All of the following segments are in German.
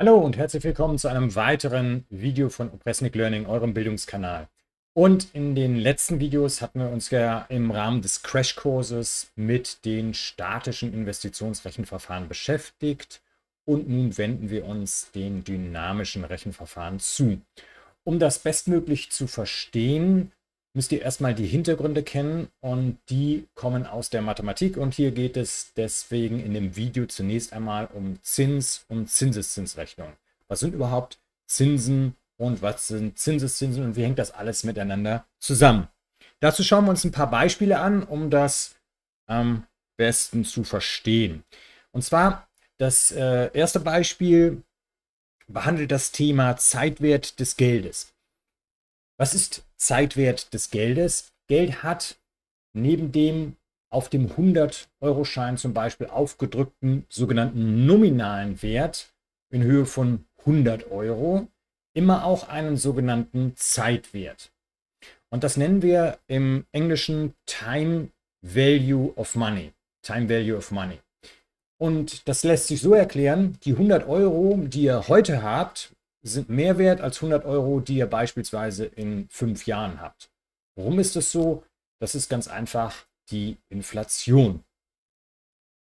Hallo und herzlich willkommen zu einem weiteren Video von Opresnik Learning, eurem Bildungskanal. Und in den letzten Videos hatten wir uns ja im Rahmen des Crashkurses mit den statischen Investitionsrechenverfahren beschäftigt und nun wenden wir uns den dynamischen Rechenverfahren zu. Um das bestmöglich zu verstehen, müsst ihr erstmal die Hintergründe kennen und die kommen aus der Mathematik und hier geht es deswegen in dem Video zunächst einmal um Zins und Zinseszinsrechnung. Was sind überhaupt Zinsen und was sind Zinseszinsen und wie hängt das alles miteinander zusammen? Dazu schauen wir uns ein paar Beispiele an, um das am ähm, besten zu verstehen. Und zwar das äh, erste Beispiel behandelt das Thema Zeitwert des Geldes. Was ist Zeitwert des Geldes. Geld hat neben dem auf dem 100-Euro-Schein zum Beispiel aufgedrückten sogenannten nominalen Wert in Höhe von 100 Euro immer auch einen sogenannten Zeitwert. Und das nennen wir im Englischen Time Value of Money. Time Value of Money. Und das lässt sich so erklären, die 100 Euro, die ihr heute habt, sind mehr wert als 100 Euro, die ihr beispielsweise in fünf Jahren habt. Warum ist das so? Das ist ganz einfach die Inflation.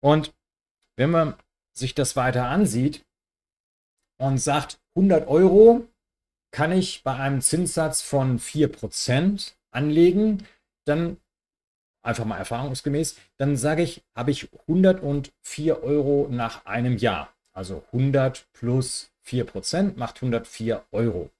Und wenn man sich das weiter ansieht und sagt, 100 Euro kann ich bei einem Zinssatz von 4% anlegen, dann einfach mal erfahrungsgemäß, dann sage ich, habe ich 104 Euro nach einem Jahr. Also 100 plus 4% macht 104 Euro.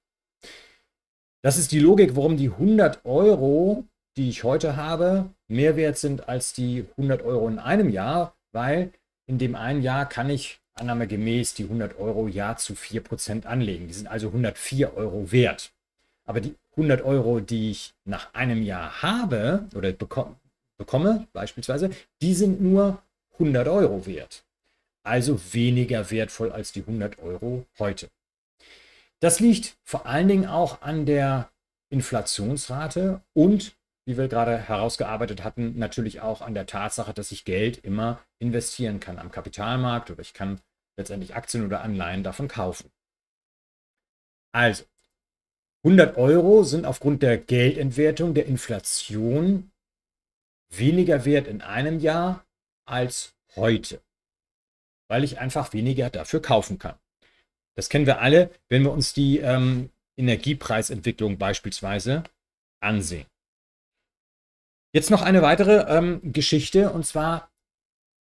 Das ist die Logik, warum die 100 Euro, die ich heute habe, mehr wert sind als die 100 Euro in einem Jahr, weil in dem einen Jahr kann ich annahmegemäß die 100 Euro ja zu 4% anlegen. Die sind also 104 Euro wert. Aber die 100 Euro, die ich nach einem Jahr habe oder bekomme, bekomme beispielsweise, die sind nur 100 Euro wert also weniger wertvoll als die 100 Euro heute. Das liegt vor allen Dingen auch an der Inflationsrate und, wie wir gerade herausgearbeitet hatten, natürlich auch an der Tatsache, dass ich Geld immer investieren kann am Kapitalmarkt oder ich kann letztendlich Aktien oder Anleihen davon kaufen. Also, 100 Euro sind aufgrund der Geldentwertung der Inflation weniger wert in einem Jahr als heute weil ich einfach weniger dafür kaufen kann. Das kennen wir alle, wenn wir uns die ähm, Energiepreisentwicklung beispielsweise ansehen. Jetzt noch eine weitere ähm, Geschichte und zwar,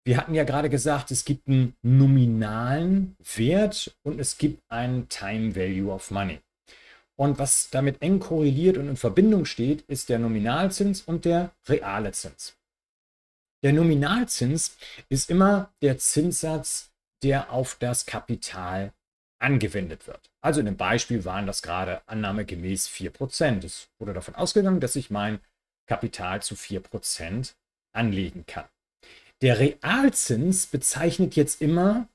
wir hatten ja gerade gesagt, es gibt einen nominalen Wert und es gibt einen Time Value of Money. Und was damit eng korreliert und in Verbindung steht, ist der Nominalzins und der reale Zins. Der Nominalzins ist immer der Zinssatz, der auf das Kapital angewendet wird. Also in dem Beispiel waren das gerade annahmegemäß 4%. Es wurde davon ausgegangen, dass ich mein Kapital zu 4% anlegen kann. Der Realzins bezeichnet jetzt immer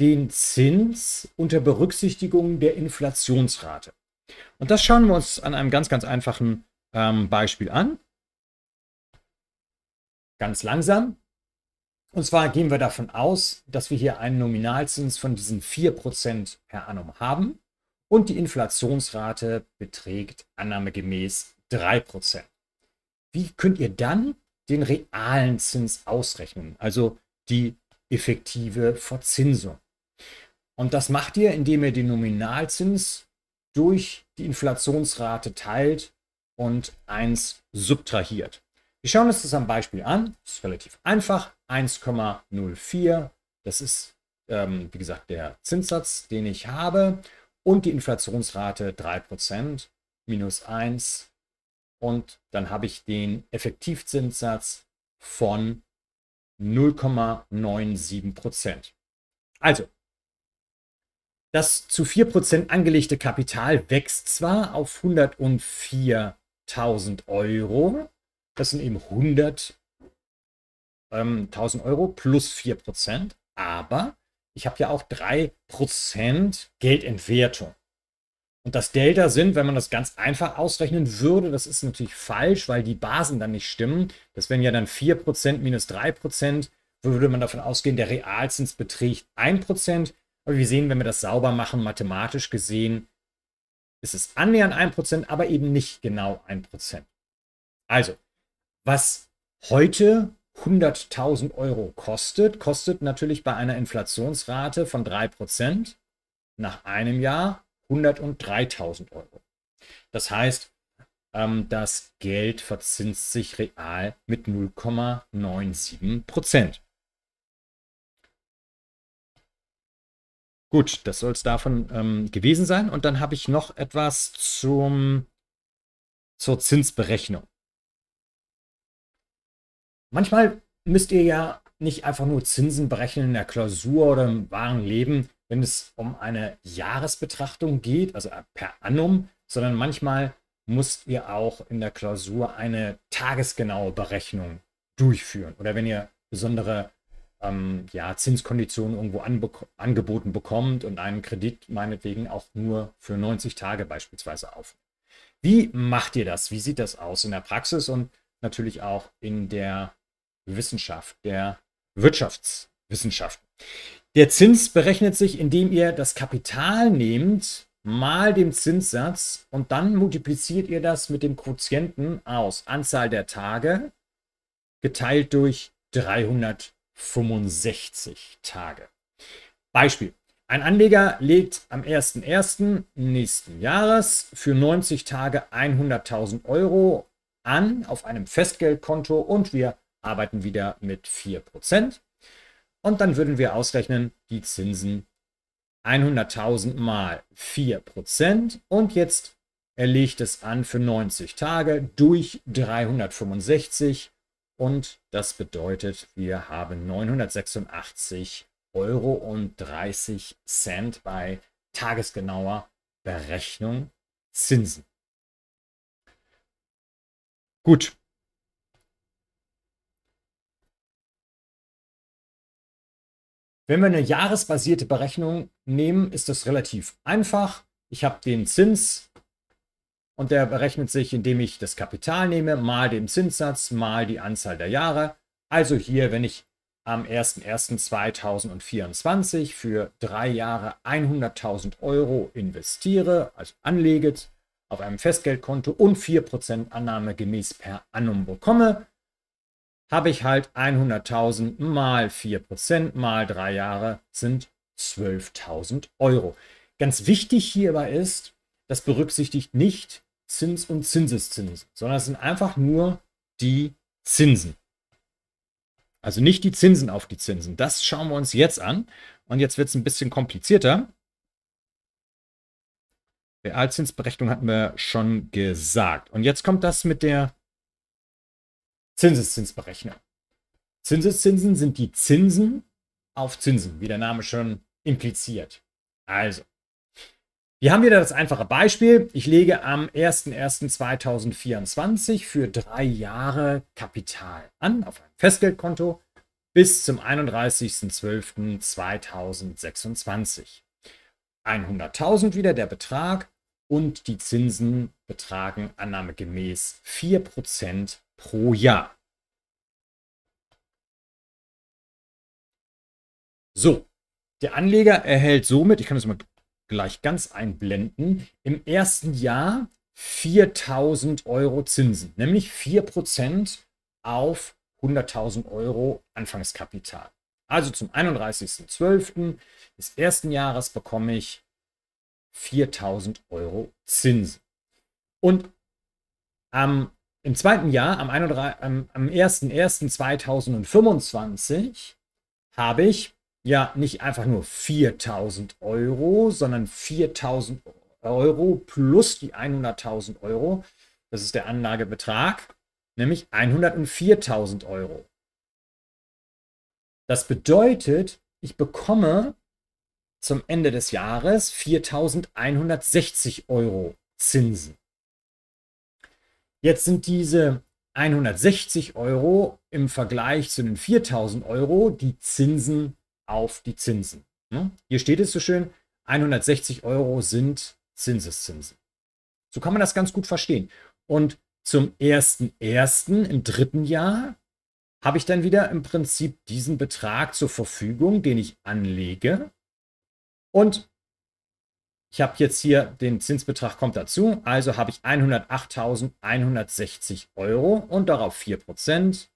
den Zins unter Berücksichtigung der Inflationsrate. Und das schauen wir uns an einem ganz, ganz einfachen ähm, Beispiel an ganz langsam. Und zwar gehen wir davon aus, dass wir hier einen Nominalzins von diesen 4% per annum haben und die Inflationsrate beträgt annahmegemäß 3%. Wie könnt ihr dann den realen Zins ausrechnen, also die effektive Verzinsung? Und das macht ihr, indem ihr den Nominalzins durch die Inflationsrate teilt und 1 subtrahiert. Wir schauen uns das am Beispiel an. Das ist relativ einfach. 1,04, das ist, ähm, wie gesagt, der Zinssatz, den ich habe. Und die Inflationsrate 3% minus 1. Und dann habe ich den Effektivzinssatz von 0,97%. Also, das zu 4% angelegte Kapital wächst zwar auf 104.000 Euro, das sind eben 100.000 ähm, Euro plus 4%. Aber ich habe ja auch 3% Geldentwertung. Und das Delta sind, wenn man das ganz einfach ausrechnen würde, das ist natürlich falsch, weil die Basen dann nicht stimmen. Das wären ja dann 4% minus 3%, würde man davon ausgehen, der Realzins beträgt 1%. Aber wir sehen, wenn wir das sauber machen, mathematisch gesehen, ist es annähernd 1%, aber eben nicht genau 1%. Also, was heute 100.000 Euro kostet, kostet natürlich bei einer Inflationsrate von 3% nach einem Jahr 103.000 Euro. Das heißt, ähm, das Geld verzinst sich real mit 0,97 Gut, das soll es davon ähm, gewesen sein. Und dann habe ich noch etwas zum, zur Zinsberechnung. Manchmal müsst ihr ja nicht einfach nur Zinsen berechnen in der Klausur oder im wahren Leben, wenn es um eine Jahresbetrachtung geht, also per annum, sondern manchmal müsst ihr auch in der Klausur eine tagesgenaue Berechnung durchführen. Oder wenn ihr besondere ähm, ja, Zinskonditionen irgendwo angeboten bekommt und einen Kredit meinetwegen auch nur für 90 Tage beispielsweise auf. Wie macht ihr das? Wie sieht das aus in der Praxis und natürlich auch in der Wissenschaft, der Wirtschaftswissenschaft. Der Zins berechnet sich, indem ihr das Kapital nehmt mal den Zinssatz und dann multipliziert ihr das mit dem Quotienten aus Anzahl der Tage geteilt durch 365 Tage. Beispiel. Ein Anleger legt am 1.1. nächsten Jahres für 90 Tage 100.000 Euro an auf einem Festgeldkonto und wir arbeiten wieder mit 4%. Und dann würden wir ausrechnen, die Zinsen 100.000 mal 4%. Und jetzt erlegt es an für 90 Tage durch 365 und das bedeutet, wir haben 986 Euro und 30 Cent bei tagesgenauer Berechnung Zinsen. Gut, Wenn wir eine jahresbasierte Berechnung nehmen, ist das relativ einfach. Ich habe den Zins und der berechnet sich, indem ich das Kapital nehme, mal den Zinssatz, mal die Anzahl der Jahre. Also hier, wenn ich am 01.01.2024 für drei Jahre 100.000 Euro investiere, also anlege auf einem Festgeldkonto und 4% Annahme gemäß per annum bekomme, habe ich halt 100.000 mal 4% mal drei Jahre sind 12.000 Euro. Ganz wichtig hierbei ist, das berücksichtigt nicht Zins und Zinseszins, sondern es sind einfach nur die Zinsen. Also nicht die Zinsen auf die Zinsen. Das schauen wir uns jetzt an. Und jetzt wird es ein bisschen komplizierter. Realzinsberechnung hatten wir schon gesagt. Und jetzt kommt das mit der Zinseszinsberechner. Zinseszinsen sind die Zinsen auf Zinsen, wie der Name schon impliziert. Also, wir haben wieder das einfache Beispiel. Ich lege am 01.01.2024 für drei Jahre Kapital an auf ein Festgeldkonto bis zum 31.12.2026. 100.000 wieder der Betrag und die Zinsen betragen annahmegemäß 4% pro Jahr. So, der Anleger erhält somit, ich kann das mal gleich ganz einblenden, im ersten Jahr 4000 Euro Zinsen, nämlich 4% auf 100.000 Euro Anfangskapital. Also zum 31.12. des ersten Jahres bekomme ich 4000 Euro Zinsen. Und am im zweiten Jahr, am, am, am 01.01.2025, habe ich ja nicht einfach nur 4000 Euro, sondern 4000 Euro plus die 100.000 Euro. Das ist der Anlagebetrag, nämlich 104.000 Euro. Das bedeutet, ich bekomme zum Ende des Jahres 4.160 Euro Zinsen. Jetzt sind diese 160 Euro im Vergleich zu den 4000 Euro die Zinsen auf die Zinsen. Ne? Hier steht es so schön, 160 Euro sind Zinseszinsen. So kann man das ganz gut verstehen. Und zum 1.1. im dritten Jahr habe ich dann wieder im Prinzip diesen Betrag zur Verfügung, den ich anlege. Und ich habe jetzt hier den Zinsbetrag kommt dazu, also habe ich 108.160 Euro und darauf 4%.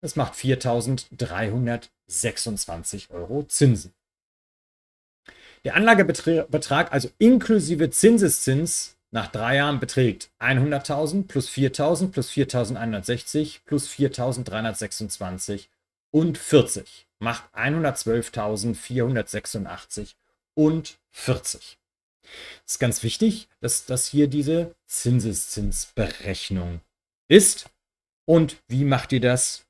Das macht 4.326 Euro Zinsen. Der Anlagebetrag, also inklusive Zinseszins, nach drei Jahren beträgt 100.000 plus 4.000 plus 4.160 plus 4.326 und 40 macht 112.486 und 40. Es ist ganz wichtig, dass das hier diese Zinseszinsberechnung ist. Und wie macht ihr das?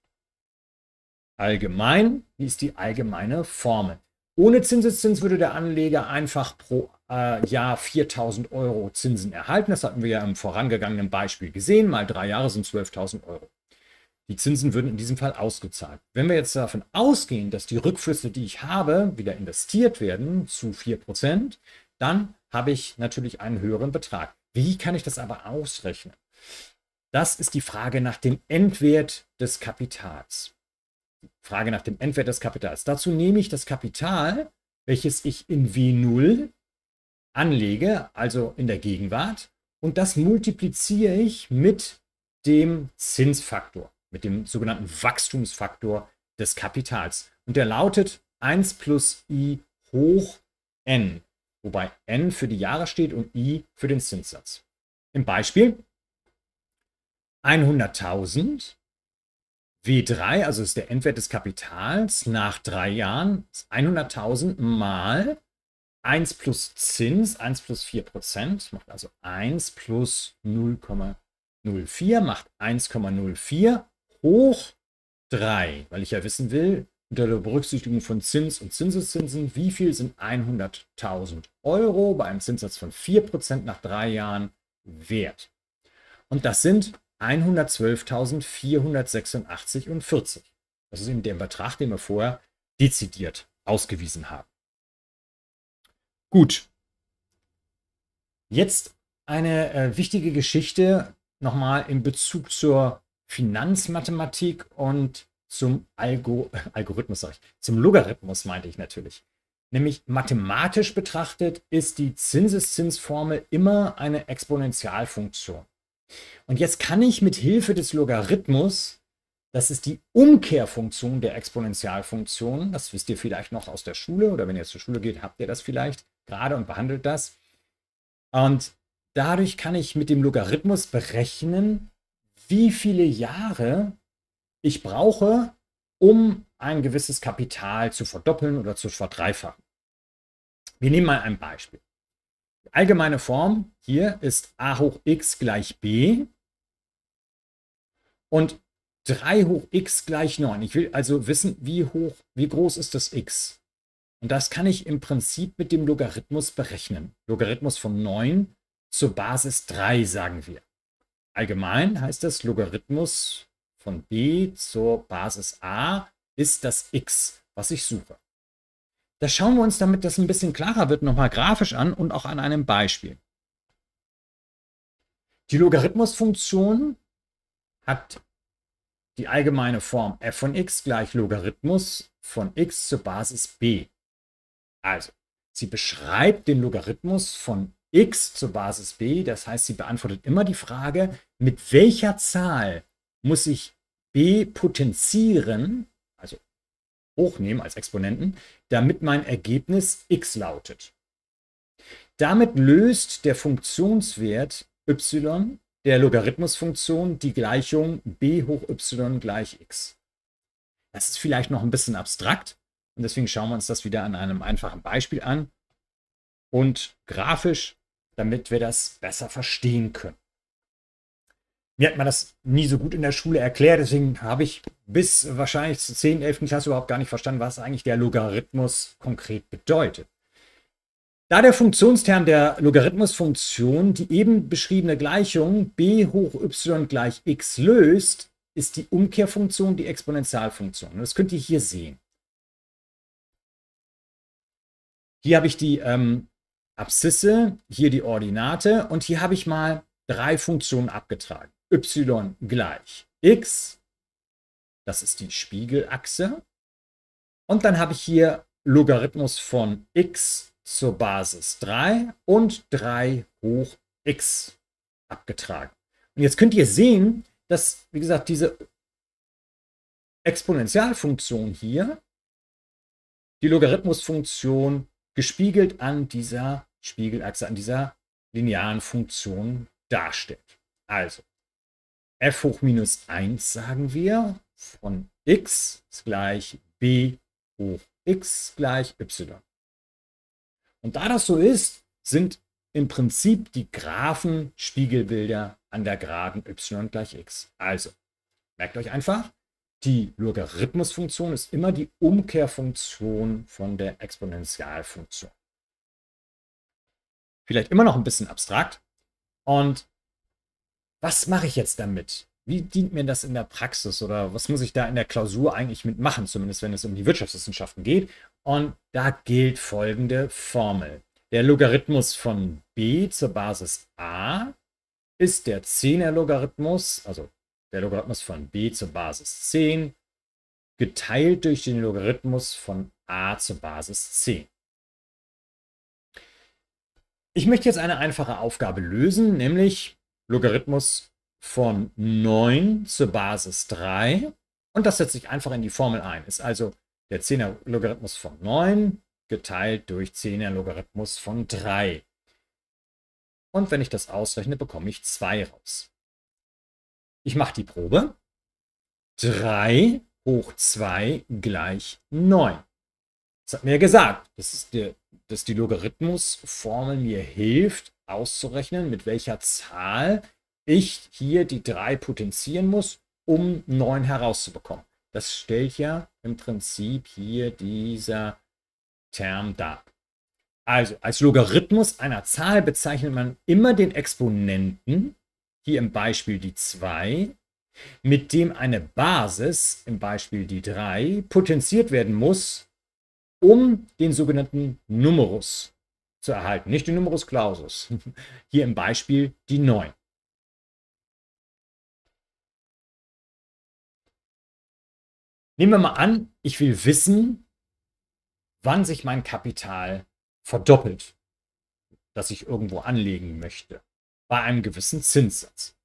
Allgemein, wie ist die allgemeine Formel? Ohne Zinseszins würde der Anleger einfach pro äh, Jahr 4000 Euro Zinsen erhalten. Das hatten wir ja im vorangegangenen Beispiel gesehen. Mal drei Jahre sind 12.000 Euro. Die Zinsen würden in diesem Fall ausgezahlt. Wenn wir jetzt davon ausgehen, dass die Rückflüsse, die ich habe, wieder investiert werden zu 4%, dann habe ich natürlich einen höheren Betrag. Wie kann ich das aber ausrechnen? Das ist die Frage nach dem Endwert des Kapitals. Frage nach dem Endwert des Kapitals. Dazu nehme ich das Kapital, welches ich in W0 anlege, also in der Gegenwart, und das multipliziere ich mit dem Zinsfaktor, mit dem sogenannten Wachstumsfaktor des Kapitals. Und der lautet 1 plus i hoch n wobei n für die Jahre steht und i für den Zinssatz. Im Beispiel 100.000 W3, also ist der Endwert des Kapitals nach drei Jahren, 100.000 mal 1 plus Zins, 1 plus 4 Prozent, macht also 1 plus 0,04, macht 1,04 hoch 3, weil ich ja wissen will, unter der Berücksichtigung von Zins und Zinseszinsen, wie viel sind 100.000 Euro bei einem Zinssatz von 4% nach drei Jahren wert? Und das sind 112.486,40. Das ist eben der Betrag, den wir vorher dezidiert ausgewiesen haben. Gut. Jetzt eine äh, wichtige Geschichte nochmal in Bezug zur Finanzmathematik und zum Algo Algorithmus, sag ich, zum Logarithmus meinte ich natürlich. Nämlich mathematisch betrachtet ist die Zinseszinsformel immer eine Exponentialfunktion. Und jetzt kann ich mit Hilfe des Logarithmus, das ist die Umkehrfunktion der Exponentialfunktion, das wisst ihr vielleicht noch aus der Schule oder wenn ihr zur Schule geht, habt ihr das vielleicht gerade und behandelt das. Und dadurch kann ich mit dem Logarithmus berechnen, wie viele Jahre ich brauche, um ein gewisses Kapital zu verdoppeln oder zu verdreifachen. Wir nehmen mal ein Beispiel. Die allgemeine Form hier ist a hoch x gleich b und 3 hoch x gleich 9. Ich will also wissen, wie hoch, wie groß ist das x? Und das kann ich im Prinzip mit dem Logarithmus berechnen. Logarithmus von 9 zur Basis 3, sagen wir. Allgemein heißt das Logarithmus von B zur Basis A ist das X, was ich suche. Das schauen wir uns, damit das ein bisschen klarer wird, nochmal grafisch an und auch an einem Beispiel. Die Logarithmusfunktion hat die allgemeine Form f von x gleich Logarithmus von x zur Basis b. Also, sie beschreibt den Logarithmus von x zur Basis b. Das heißt, sie beantwortet immer die Frage, mit welcher Zahl muss ich b potenzieren, also hochnehmen als Exponenten, damit mein Ergebnis x lautet. Damit löst der Funktionswert y der Logarithmusfunktion die Gleichung b hoch y gleich x. Das ist vielleicht noch ein bisschen abstrakt und deswegen schauen wir uns das wieder an einem einfachen Beispiel an und grafisch, damit wir das besser verstehen können mir hat man das nie so gut in der Schule erklärt, deswegen habe ich bis wahrscheinlich zur 10., 11. Klasse überhaupt gar nicht verstanden, was eigentlich der Logarithmus konkret bedeutet. Da der Funktionsterm der Logarithmusfunktion die eben beschriebene Gleichung b hoch y gleich x löst, ist die Umkehrfunktion die Exponentialfunktion. das könnt ihr hier sehen. Hier habe ich die ähm, Abszisse, hier die Ordinate und hier habe ich mal drei Funktionen abgetragen y gleich x, das ist die Spiegelachse. Und dann habe ich hier Logarithmus von x zur Basis 3 und 3 hoch x abgetragen. Und jetzt könnt ihr sehen, dass, wie gesagt, diese Exponentialfunktion hier die Logarithmusfunktion gespiegelt an dieser Spiegelachse, an dieser linearen Funktion darstellt. Also, f hoch minus 1 sagen wir von x ist gleich b hoch x gleich y. Und da das so ist, sind im Prinzip die Graphen Spiegelbilder an der Geraden y gleich x. Also, merkt euch einfach, die Logarithmusfunktion ist immer die Umkehrfunktion von der Exponentialfunktion. Vielleicht immer noch ein bisschen abstrakt. Und was mache ich jetzt damit? Wie dient mir das in der Praxis oder was muss ich da in der Klausur eigentlich mitmachen, zumindest wenn es um die Wirtschaftswissenschaften geht? Und da gilt folgende Formel. Der Logarithmus von b zur Basis a ist der 10er Logarithmus, also der Logarithmus von b zur Basis 10, geteilt durch den Logarithmus von a zur Basis 10. Ich möchte jetzt eine einfache Aufgabe lösen, nämlich Logarithmus von 9 zur Basis 3. Und das setze ich einfach in die Formel ein. Ist also der 10er Logarithmus von 9 geteilt durch 10er Logarithmus von 3. Und wenn ich das ausrechne, bekomme ich 2 raus. Ich mache die Probe. 3 hoch 2 gleich 9. Das hat mir gesagt, dass, der, dass die Logarithmusformel mir hilft, auszurechnen, mit welcher Zahl ich hier die 3 potenzieren muss, um 9 herauszubekommen. Das stellt ja im Prinzip hier dieser Term dar. Also als Logarithmus einer Zahl bezeichnet man immer den Exponenten, hier im Beispiel die 2, mit dem eine Basis, im Beispiel die 3, potenziert werden muss, um den sogenannten Numerus zu erhalten. Nicht die Numerus Clausus. Hier im Beispiel die 9. Nehmen wir mal an, ich will wissen, wann sich mein Kapital verdoppelt, das ich irgendwo anlegen möchte, bei einem gewissen Zinssatz.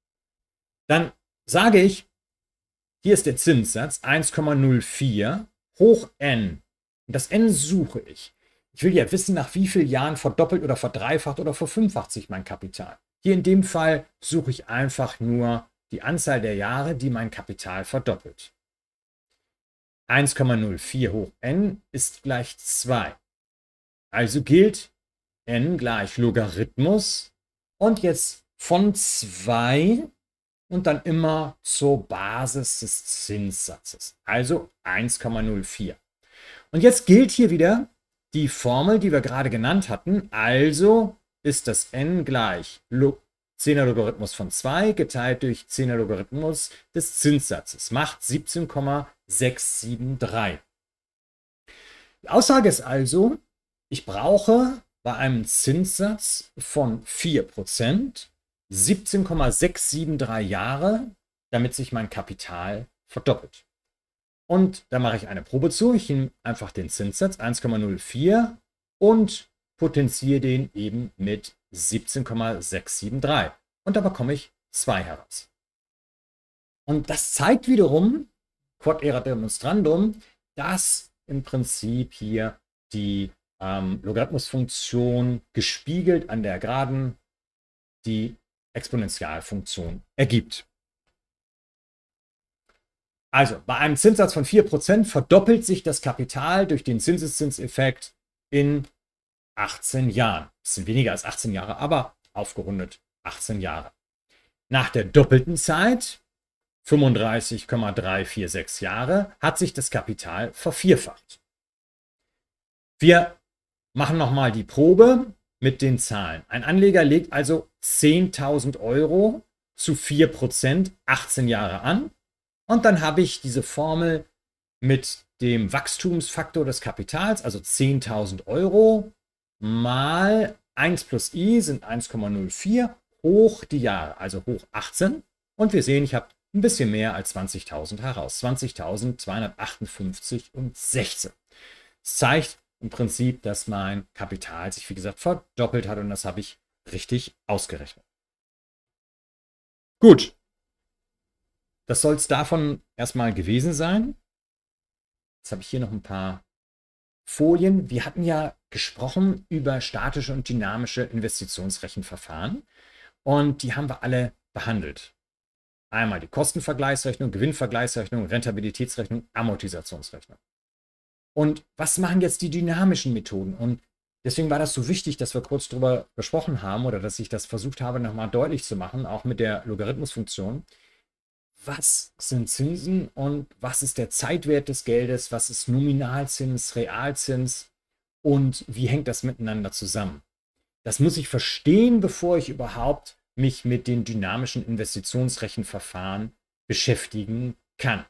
Dann sage ich, hier ist der Zinssatz 1,04 hoch n. Und das n suche ich. Ich will ja wissen, nach wie vielen Jahren verdoppelt oder verdreifacht oder verfünffacht sich mein Kapital. Hier in dem Fall suche ich einfach nur die Anzahl der Jahre, die mein Kapital verdoppelt. 1,04 hoch n ist gleich 2. Also gilt n gleich Logarithmus und jetzt von 2 und dann immer zur Basis des Zinssatzes, also 1,04. Und jetzt gilt hier wieder, die Formel, die wir gerade genannt hatten. Also ist das n gleich 10er Logarithmus von 2 geteilt durch 10er Logarithmus des Zinssatzes. Macht 17,673. Die Aussage ist also, ich brauche bei einem Zinssatz von 4% 17,673 Jahre, damit sich mein Kapital verdoppelt. Und da mache ich eine Probe zu. Ich nehme einfach den Zinssatz 1,04 und potenziere den eben mit 17,673. Und da bekomme ich 2 heraus. Und das zeigt wiederum, quod erat demonstrandum, dass im Prinzip hier die ähm, Logarithmusfunktion gespiegelt an der Geraden die Exponentialfunktion ergibt. Also bei einem Zinssatz von 4% verdoppelt sich das Kapital durch den Zinseszinseffekt in 18 Jahren. Ein sind weniger als 18 Jahre, aber aufgerundet 18 Jahre. Nach der doppelten Zeit, 35,346 Jahre, hat sich das Kapital vervierfacht. Wir machen nochmal die Probe mit den Zahlen. Ein Anleger legt also 10.000 Euro zu 4% 18 Jahre an und dann habe ich diese Formel mit dem Wachstumsfaktor des Kapitals, also 10.000 Euro mal 1 plus i sind 1,04 hoch die Jahre, also hoch 18. Und wir sehen, ich habe ein bisschen mehr als 20.000 heraus. 20.258 und 16. Es zeigt im Prinzip, dass mein Kapital sich, wie gesagt, verdoppelt hat und das habe ich richtig ausgerechnet. Gut, das soll es davon erstmal gewesen sein. Jetzt habe ich hier noch ein paar Folien. Wir hatten ja gesprochen über statische und dynamische Investitionsrechenverfahren und die haben wir alle behandelt. Einmal die Kostenvergleichsrechnung, Gewinnvergleichsrechnung, Rentabilitätsrechnung, Amortisationsrechnung. Und was machen jetzt die dynamischen Methoden? Und deswegen war das so wichtig, dass wir kurz darüber gesprochen haben oder dass ich das versucht habe, nochmal deutlich zu machen, auch mit der Logarithmusfunktion was sind Zinsen und was ist der Zeitwert des Geldes, was ist Nominalzins, Realzins und wie hängt das miteinander zusammen. Das muss ich verstehen, bevor ich überhaupt mich mit den dynamischen Investitionsrechenverfahren beschäftigen kann.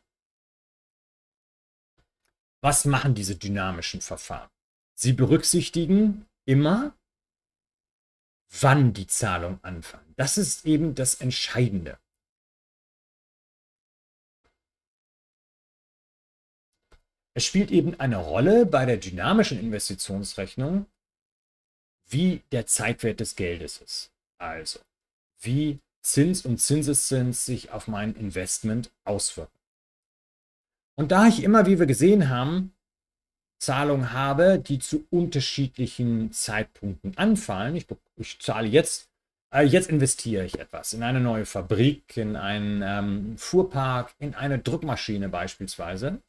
Was machen diese dynamischen Verfahren? Sie berücksichtigen immer, wann die Zahlung anfangen. Das ist eben das Entscheidende. Es spielt eben eine Rolle bei der dynamischen Investitionsrechnung, wie der Zeitwert des Geldes ist. Also, wie Zins und Zinseszins sich auf mein Investment auswirken. Und da ich immer, wie wir gesehen haben, Zahlungen habe, die zu unterschiedlichen Zeitpunkten anfallen, ich, ich zahle jetzt, äh, jetzt investiere ich etwas in eine neue Fabrik, in einen ähm, Fuhrpark, in eine Druckmaschine beispielsweise,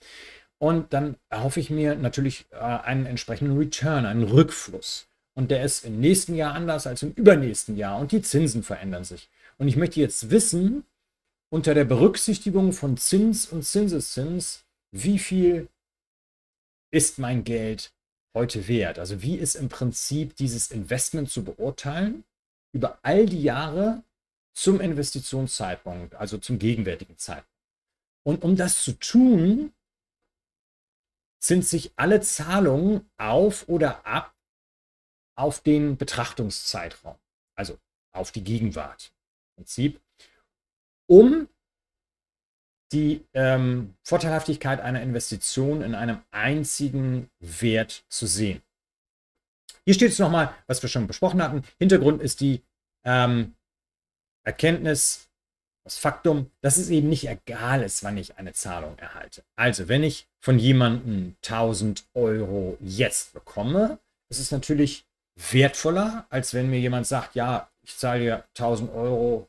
und dann erhoffe ich mir natürlich äh, einen entsprechenden Return, einen Rückfluss. Und der ist im nächsten Jahr anders als im übernächsten Jahr. Und die Zinsen verändern sich. Und ich möchte jetzt wissen, unter der Berücksichtigung von Zins und Zinseszins, wie viel ist mein Geld heute wert? Also wie ist im Prinzip dieses Investment zu beurteilen über all die Jahre zum Investitionszeitpunkt, also zum gegenwärtigen Zeitpunkt. Und um das zu tun, sind sich alle Zahlungen auf oder ab auf den Betrachtungszeitraum, also auf die Gegenwart im Prinzip, um die ähm, Vorteilhaftigkeit einer Investition in einem einzigen Wert zu sehen. Hier steht es nochmal, was wir schon besprochen hatten. Hintergrund ist die ähm, Erkenntnis das Faktum, dass es eben nicht egal ist, wann ich eine Zahlung erhalte. Also, wenn ich von jemandem 1000 Euro jetzt bekomme, ist es natürlich wertvoller, als wenn mir jemand sagt, ja, ich zahle dir 1000 Euro,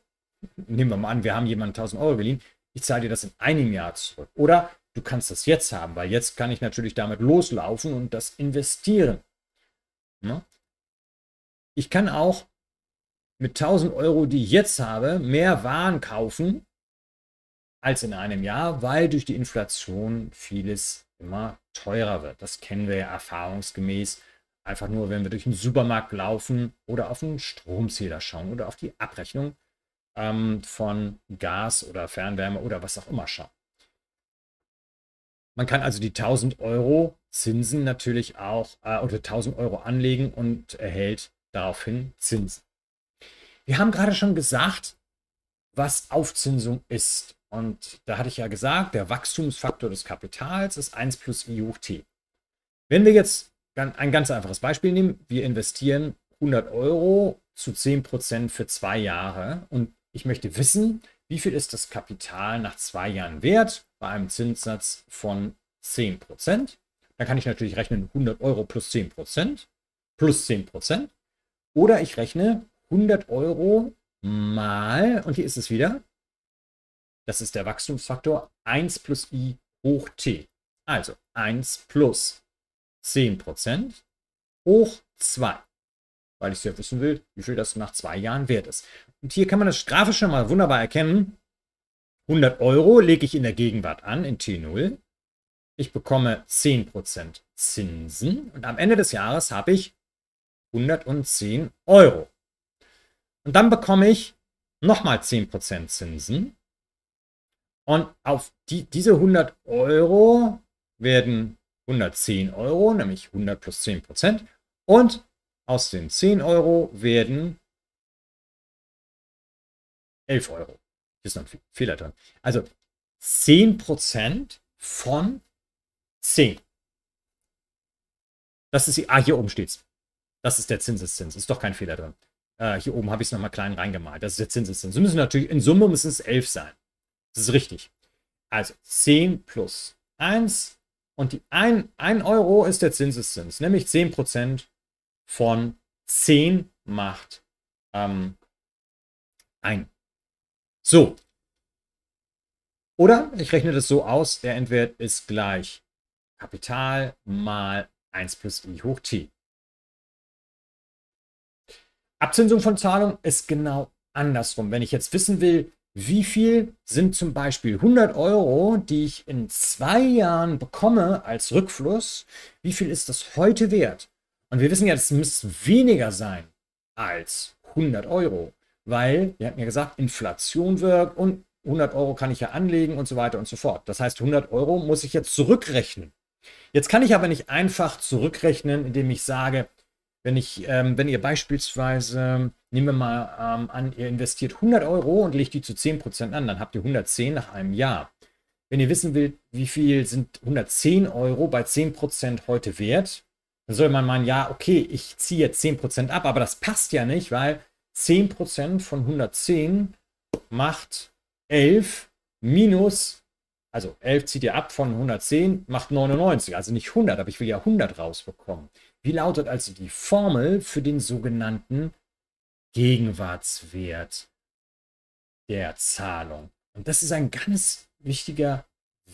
nehmen wir mal an, wir haben jemanden 1000 Euro geliehen, ich zahle dir das in einem Jahr zurück. Oder du kannst das jetzt haben, weil jetzt kann ich natürlich damit loslaufen und das investieren. Ne? Ich kann auch mit 1000 Euro, die ich jetzt habe, mehr Waren kaufen als in einem Jahr, weil durch die Inflation vieles immer teurer wird. Das kennen wir ja erfahrungsgemäß. Einfach nur, wenn wir durch den Supermarkt laufen oder auf den Stromzähler schauen oder auf die Abrechnung ähm, von Gas oder Fernwärme oder was auch immer schauen. Man kann also die 1000 Euro Zinsen natürlich auch äh, oder 1000 Euro anlegen und erhält daraufhin Zinsen. Wir haben gerade schon gesagt, was Aufzinsung ist. Und da hatte ich ja gesagt, der Wachstumsfaktor des Kapitals ist 1 plus i hoch t. Wenn wir jetzt ein ganz einfaches Beispiel nehmen, wir investieren 100 Euro zu 10% für zwei Jahre und ich möchte wissen, wie viel ist das Kapital nach zwei Jahren wert bei einem Zinssatz von 10%. Dann kann ich natürlich rechnen 100 Euro plus 10%, plus 10%. Oder ich rechne 100 Euro mal, und hier ist es wieder, das ist der Wachstumsfaktor 1 plus i hoch t. Also 1 plus 10% hoch 2. Weil ich ja wissen will, wie viel das nach zwei Jahren wert ist. Und hier kann man das grafisch schon mal wunderbar erkennen. 100 Euro lege ich in der Gegenwart an, in T0. Ich bekomme 10% Zinsen und am Ende des Jahres habe ich 110 Euro. Und dann bekomme ich nochmal 10% Zinsen. Und auf die, diese 100 Euro werden 110 Euro, nämlich 100 plus 10 Und aus den 10 Euro werden 11 Euro. Hier ist noch ein Fehler drin. Also 10 von 10. Das ist die, ah, hier oben steht es. Das ist der Zinseszins. Ist doch kein Fehler drin. Äh, hier oben habe ich es nochmal klein reingemalt. Das ist der Zinseszins. Sie müssen natürlich, in Summe müssen es 11 sein. Das ist richtig. Also 10 plus 1 und die 1, 1 Euro ist der Zinseszins, nämlich 10% von 10 macht ähm, 1. So. Oder ich rechne das so aus, der Endwert ist gleich Kapital mal 1 plus i hoch t. Abzinsung von Zahlung ist genau andersrum. Wenn ich jetzt wissen will, wie viel sind zum Beispiel 100 Euro, die ich in zwei Jahren bekomme als Rückfluss, wie viel ist das heute wert? Und wir wissen ja, es müsste weniger sein als 100 Euro, weil, wir hatten ja gesagt, Inflation wirkt und 100 Euro kann ich ja anlegen und so weiter und so fort. Das heißt, 100 Euro muss ich jetzt zurückrechnen. Jetzt kann ich aber nicht einfach zurückrechnen, indem ich sage, wenn ich, ähm, wenn ihr beispielsweise, nehmen wir mal ähm, an, ihr investiert 100 Euro und legt die zu 10% an, dann habt ihr 110 nach einem Jahr. Wenn ihr wissen will, wie viel sind 110 Euro bei 10% heute wert, dann soll man meinen, ja, okay, ich ziehe jetzt 10% ab, aber das passt ja nicht, weil 10% von 110 macht 11 minus, also 11 zieht ihr ab von 110, macht 99, also nicht 100, aber ich will ja 100 rausbekommen. Wie lautet also die Formel für den sogenannten Gegenwartswert der Zahlung? Und das ist ein ganz wichtiger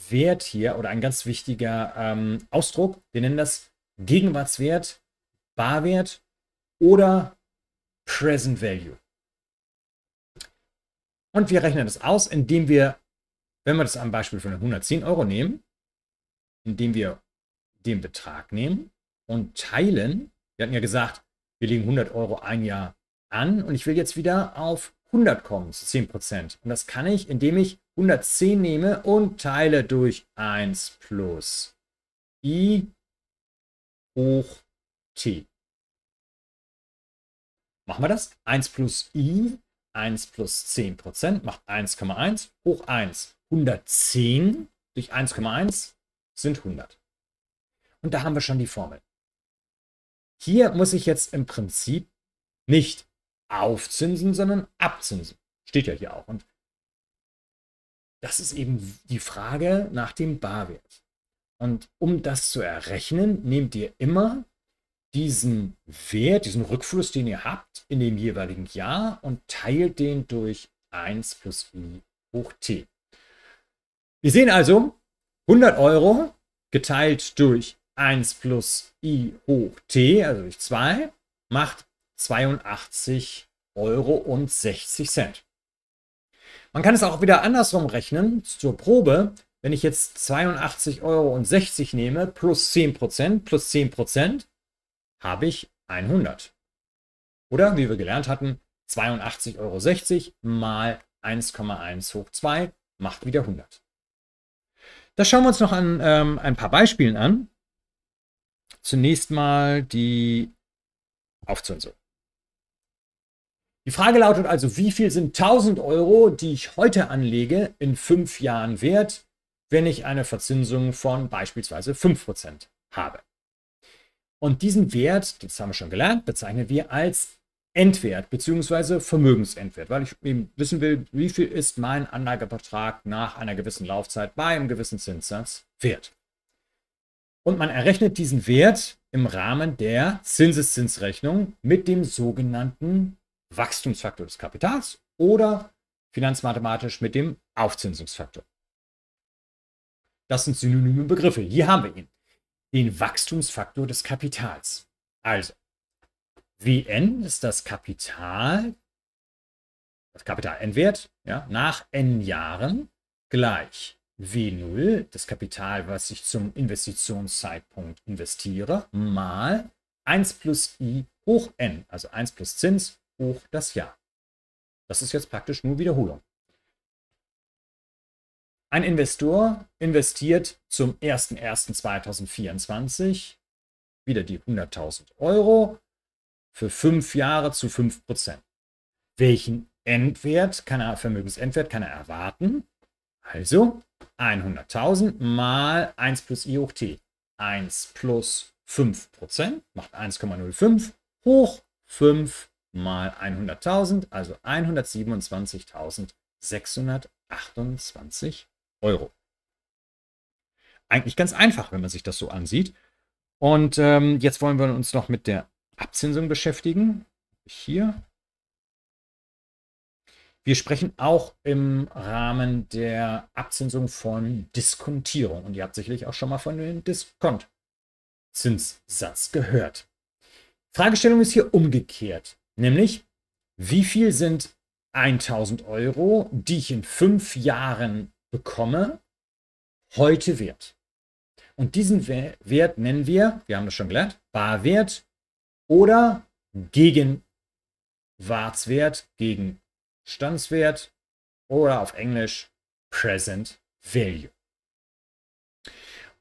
Wert hier oder ein ganz wichtiger ähm, Ausdruck. Wir nennen das Gegenwartswert, Barwert oder Present Value. Und wir rechnen das aus, indem wir, wenn wir das am Beispiel von 110 Euro nehmen, indem wir den Betrag nehmen und teilen. Wir hatten ja gesagt, wir legen 100 Euro ein Jahr an und ich will jetzt wieder auf 100 kommen, zu 10 Prozent. Und das kann ich, indem ich 110 nehme und teile durch 1 plus i hoch t. Machen wir das. 1 plus i, 1 plus 10 Prozent macht 1,1 hoch 1. 110 durch 1,1 sind 100. Und da haben wir schon die Formel. Hier muss ich jetzt im Prinzip nicht aufzinsen, sondern abzinsen. Steht ja hier auch. Und das ist eben die Frage nach dem Barwert. Und um das zu errechnen, nehmt ihr immer diesen Wert, diesen Rückfluss, den ihr habt in dem jeweiligen Jahr und teilt den durch 1 plus i hoch t. Wir sehen also 100 Euro geteilt durch 1 plus i hoch t, also durch 2, macht 82,60 Euro Man kann es auch wieder andersrum rechnen, zur Probe. Wenn ich jetzt 82,60 Euro nehme, plus 10%, plus 10%, habe ich 100. Oder, wie wir gelernt hatten, 82,60 Euro mal 1,1 hoch 2 macht wieder 100. Das schauen wir uns noch an ähm, ein paar Beispielen an. Zunächst mal die Aufzünsel. Die Frage lautet also, wie viel sind 1000 Euro, die ich heute anlege, in fünf Jahren wert, wenn ich eine Verzinsung von beispielsweise 5% habe? Und diesen Wert, das haben wir schon gelernt, bezeichnen wir als Endwert bzw. Vermögensendwert, weil ich eben wissen will, wie viel ist mein Anlagevertrag nach einer gewissen Laufzeit bei einem gewissen Zinssatz wert. Und man errechnet diesen Wert im Rahmen der Zinseszinsrechnung mit dem sogenannten Wachstumsfaktor des Kapitals oder finanzmathematisch mit dem Aufzinsungsfaktor. Das sind synonyme Begriffe. Hier haben wir ihn. Den Wachstumsfaktor des Kapitals. Also, Wn ist das Kapital, das Kapital N-Wert, ja, nach N Jahren gleich W0, das Kapital, was ich zum Investitionszeitpunkt investiere, mal 1 plus i hoch n, also 1 plus Zins hoch das Jahr. Das ist jetzt praktisch nur Wiederholung. Ein Investor investiert zum 01.01.2024 wieder die 100.000 Euro für fünf Jahre zu 5%. Welchen Endwert kann er, Vermögensendwert kann er erwarten? Also 100.000 mal 1 plus i hoch t. 1 plus 5% macht 1,05 hoch 5 mal 100.000, also 127.628 Euro. Eigentlich ganz einfach, wenn man sich das so ansieht. Und ähm, jetzt wollen wir uns noch mit der Abzinsung beschäftigen. Hier wir sprechen auch im Rahmen der Abzinsung von Diskontierung. Und ihr habt sicherlich auch schon mal von dem Diskontzinssatz gehört. Fragestellung ist hier umgekehrt, nämlich wie viel sind 1000 Euro, die ich in fünf Jahren bekomme, heute wert? Und diesen Wert nennen wir, wir haben das schon gelernt, Barwert oder Gegenwartswert, gegen Bestandswert oder auf Englisch Present Value.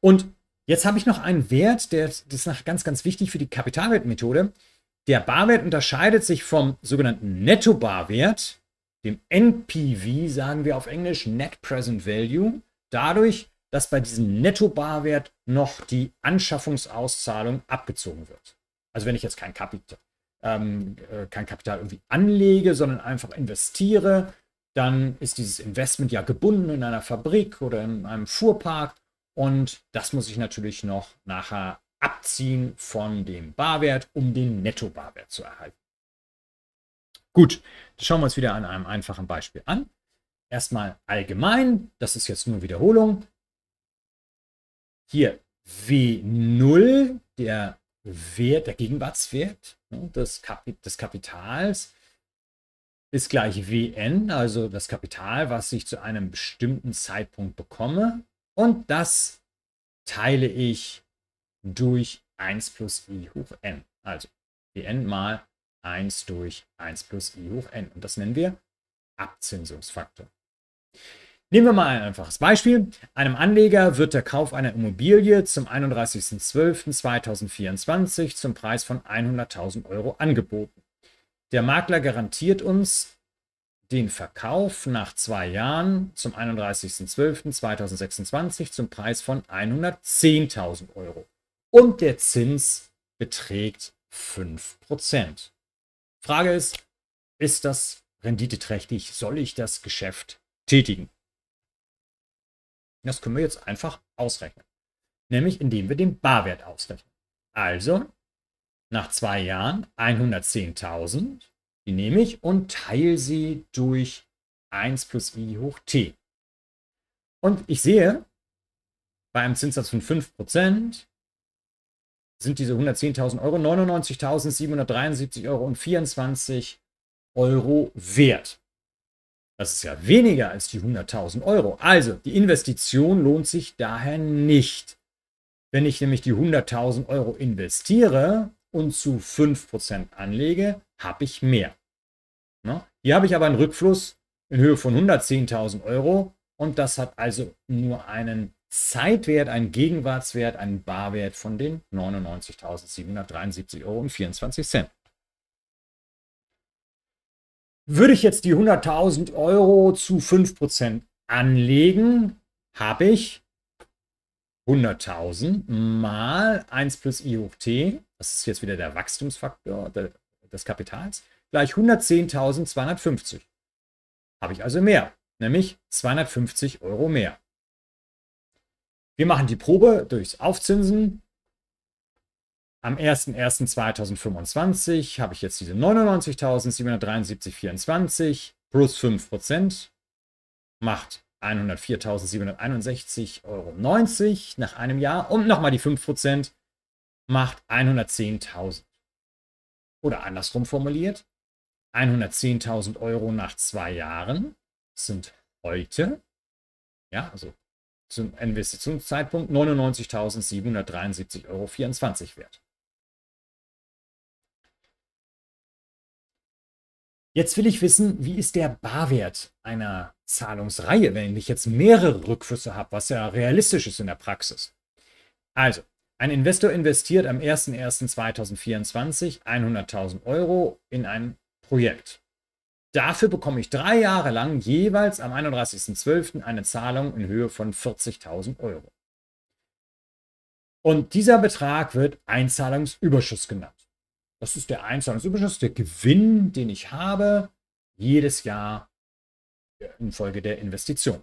Und jetzt habe ich noch einen Wert, der das ist ganz, ganz wichtig für die Kapitalwertmethode. Der Barwert unterscheidet sich vom sogenannten Netto-Barwert, dem NPV, sagen wir auf Englisch, Net Present Value, dadurch, dass bei diesem Netto-Barwert noch die Anschaffungsauszahlung abgezogen wird. Also wenn ich jetzt kein Kapital, ähm, äh, kein Kapital irgendwie anlege, sondern einfach investiere, dann ist dieses Investment ja gebunden in einer Fabrik oder in einem Fuhrpark und das muss ich natürlich noch nachher abziehen von dem Barwert, um den Netto-Barwert zu erhalten. Gut, das schauen wir uns wieder an einem einfachen Beispiel an. Erstmal allgemein, das ist jetzt nur Wiederholung. Hier W0, der Wert, der Gegenwartswert ne, des, Kapi des Kapitals ist gleich Wn, also das Kapital, was ich zu einem bestimmten Zeitpunkt bekomme. Und das teile ich durch 1 plus i hoch n. Also Wn mal 1 durch 1 plus i hoch n. Und das nennen wir Abzinsungsfaktor. Nehmen wir mal ein einfaches Beispiel. Einem Anleger wird der Kauf einer Immobilie zum 31.12.2024 zum Preis von 100.000 Euro angeboten. Der Makler garantiert uns den Verkauf nach zwei Jahren zum 31.12.2026 zum Preis von 110.000 Euro. Und der Zins beträgt 5%. Frage ist, ist das renditeträchtig? Soll ich das Geschäft tätigen? Das können wir jetzt einfach ausrechnen. Nämlich indem wir den Barwert ausrechnen. Also nach zwei Jahren 110.000. Die nehme ich und teile sie durch 1 plus i hoch t. Und ich sehe, bei einem Zinssatz von 5% sind diese 110.000 Euro 99.773 Euro und 24 Euro wert. Das ist ja weniger als die 100.000 Euro. Also die Investition lohnt sich daher nicht. Wenn ich nämlich die 100.000 Euro investiere und zu 5% anlege, habe ich mehr. Na? Ne? Hier habe ich aber einen Rückfluss in Höhe von 110.000 Euro und das hat also nur einen Zeitwert, einen Gegenwartswert, einen Barwert von den 99.773,24 Euro. Würde ich jetzt die 100.000 Euro zu 5% anlegen, habe ich 100.000 mal 1 plus i hoch t, das ist jetzt wieder der Wachstumsfaktor des Kapitals, gleich 110.250. Habe ich also mehr, nämlich 250 Euro mehr. Wir machen die Probe durchs Aufzinsen. Am 01.01.2025 habe ich jetzt diese 99.773,24 plus 5% macht 104.761,90 Euro nach einem Jahr und nochmal die 5% macht 110.000. Oder andersrum formuliert, 110.000 Euro nach zwei Jahren sind heute, ja, also zum Investitionszeitpunkt 99.773,24 Euro wert. Jetzt will ich wissen, wie ist der Barwert einer Zahlungsreihe, wenn ich jetzt mehrere Rückflüsse habe, was ja realistisch ist in der Praxis. Also, ein Investor investiert am 01.01.2024 100.000 Euro in ein Projekt. Dafür bekomme ich drei Jahre lang jeweils am 31.12. eine Zahlung in Höhe von 40.000 Euro. Und dieser Betrag wird Einzahlungsüberschuss genannt. Das ist der Einzahlungsüberschuss, der Gewinn, den ich habe, jedes Jahr infolge der Investition.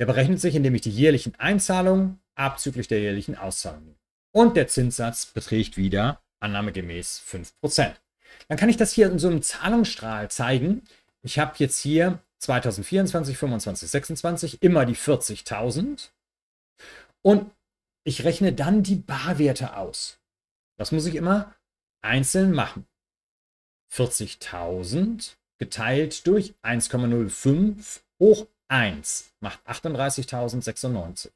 Der berechnet sich, indem ich die jährlichen Einzahlungen abzüglich der jährlichen Auszahlungen nehme. Und der Zinssatz beträgt wieder annahmegemäß 5%. Dann kann ich das hier in so einem Zahlungsstrahl zeigen. Ich habe jetzt hier 2024, 25, 26 immer die 40.000 und ich rechne dann die Barwerte aus. Das muss ich immer einzeln machen. 40.000 geteilt durch 1,05 hoch 1 macht 38.096.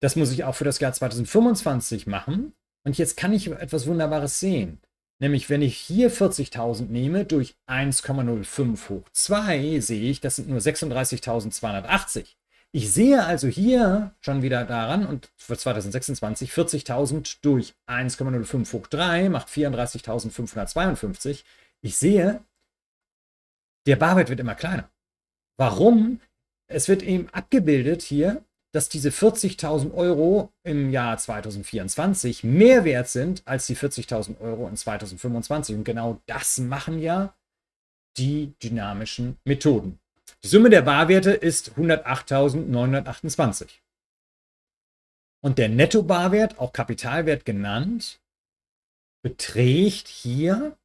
Das muss ich auch für das Jahr 2025 machen. Und jetzt kann ich etwas Wunderbares sehen. Nämlich, wenn ich hier 40.000 nehme durch 1,05 hoch 2, sehe ich, das sind nur 36.280. Ich sehe also hier schon wieder daran, und für 2026 40.000 durch 1,05 hoch 3 macht 34.552. Ich sehe, der Barwert wird immer kleiner. Warum? Es wird eben abgebildet hier, dass diese 40.000 Euro im Jahr 2024 mehr wert sind als die 40.000 Euro in 2025. Und genau das machen ja die dynamischen Methoden. Die Summe der Barwerte ist 108.928. Und der Netto-Barwert, auch Kapitalwert genannt, beträgt hier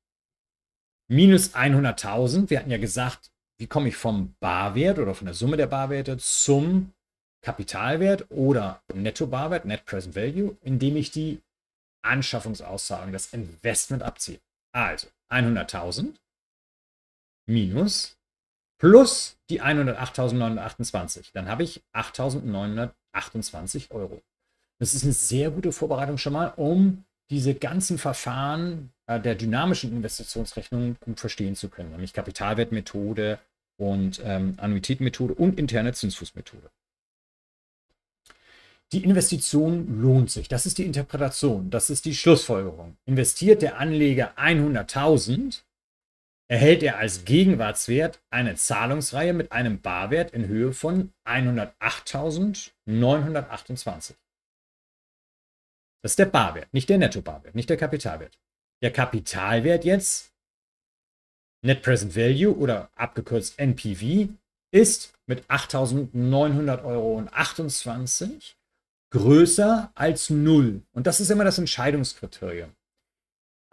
minus 100.000. Wir hatten ja gesagt, wie komme ich vom Barwert oder von der Summe der Barwerte zum Kapitalwert oder Netto-Barwert, Net Present Value, indem ich die Anschaffungsaussagen, das Investment abziehe. Also 100.000 minus plus die 108.928. Dann habe ich 8.928 Euro. Das ist eine sehr gute Vorbereitung schon mal, um diese ganzen Verfahren äh, der dynamischen Investitionsrechnung gut verstehen zu können, nämlich Kapitalwertmethode und ähm, Annuitätenmethode und interne Zinsfußmethode. Die Investition lohnt sich. Das ist die Interpretation, das ist die Schlussfolgerung. Investiert der Anleger 100.000, erhält er als Gegenwartswert eine Zahlungsreihe mit einem Barwert in Höhe von 108.928. Das ist der Barwert, nicht der Netto-Barwert, nicht der Kapitalwert. Der Kapitalwert jetzt, Net Present Value oder abgekürzt NPV, ist mit 8.900 Euro und 28 größer als 0. Und das ist immer das Entscheidungskriterium.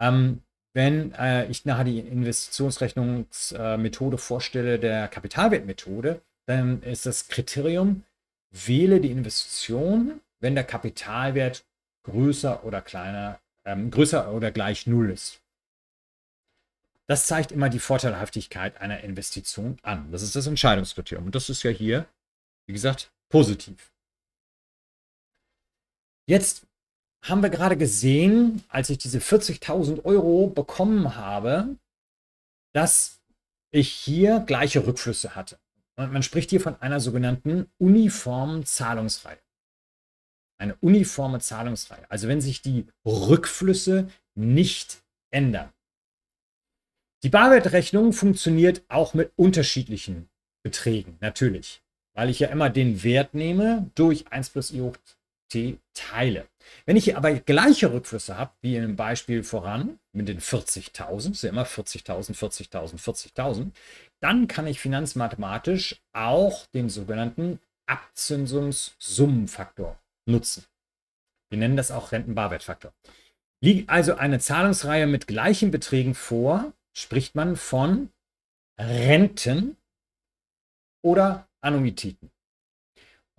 Ähm, wenn äh, ich nachher die Investitionsrechnungsmethode äh, vorstelle, der Kapitalwertmethode, dann ist das Kriterium, wähle die Investition, wenn der Kapitalwert größer oder kleiner, ähm, größer oder gleich null ist. Das zeigt immer die Vorteilhaftigkeit einer Investition an. Das ist das Entscheidungskriterium. Und das ist ja hier, wie gesagt, positiv. Jetzt haben wir gerade gesehen, als ich diese 40.000 Euro bekommen habe, dass ich hier gleiche Rückflüsse hatte. Und man spricht hier von einer sogenannten uniformen Zahlungsreihe. Eine uniforme Zahlungsreihe. Also wenn sich die Rückflüsse nicht ändern. Die Barwertrechnung funktioniert auch mit unterschiedlichen Beträgen, natürlich. Weil ich ja immer den Wert nehme durch 1 plus i hoch Teile. Wenn ich aber gleiche Rückflüsse habe, wie im Beispiel voran, mit den 40.000, ist ja immer 40.000, 40.000, 40.000, dann kann ich finanzmathematisch auch den sogenannten Abzinsungssummenfaktor nutzen. Wir nennen das auch Rentenbarwertfaktor. Liegt also eine Zahlungsreihe mit gleichen Beträgen vor, spricht man von Renten oder Annuitäten.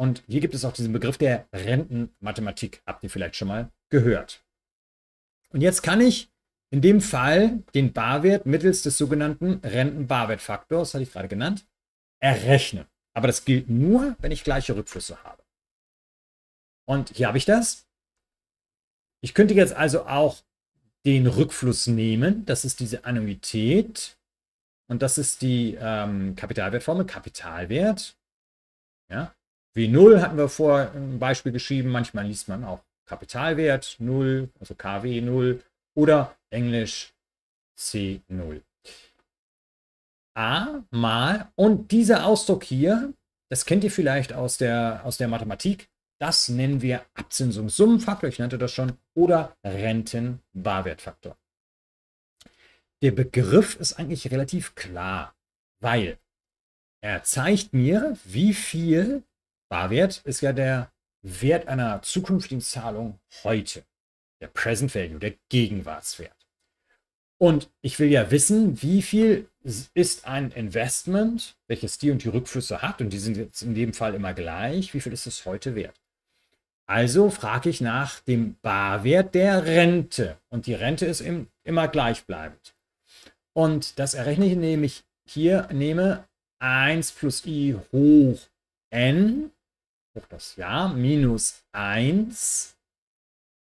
Und hier gibt es auch diesen Begriff der Rentenmathematik, habt ihr vielleicht schon mal gehört. Und jetzt kann ich in dem Fall den Barwert mittels des sogenannten Rentenbarwertfaktors, hatte ich gerade genannt, errechnen. Aber das gilt nur, wenn ich gleiche Rückflüsse habe. Und hier habe ich das. Ich könnte jetzt also auch den Rückfluss nehmen. Das ist diese Annuität. Und das ist die ähm, Kapitalwertformel, Kapitalwert. Ja. Wie 0 hatten wir vor ein Beispiel geschrieben. Manchmal liest man auch Kapitalwert 0, also KW 0 oder Englisch C0. A mal und dieser Ausdruck hier, das kennt ihr vielleicht aus der, aus der Mathematik, das nennen wir Abzinsungssummenfaktor, ich nannte das schon, oder Rentenbarwertfaktor. Der Begriff ist eigentlich relativ klar, weil er zeigt mir, wie viel Barwert ist ja der Wert einer zukünftigen Zahlung heute. Der Present Value, der Gegenwartswert. Und ich will ja wissen, wie viel ist ein Investment, welches die und die Rückflüsse hat, und die sind jetzt in dem Fall immer gleich, wie viel ist es heute wert? Also frage ich nach dem Barwert der Rente. Und die Rente ist im, immer gleichbleibend. Und das errechne ich, indem ich hier nehme 1 plus i hoch n das Jahr, minus 1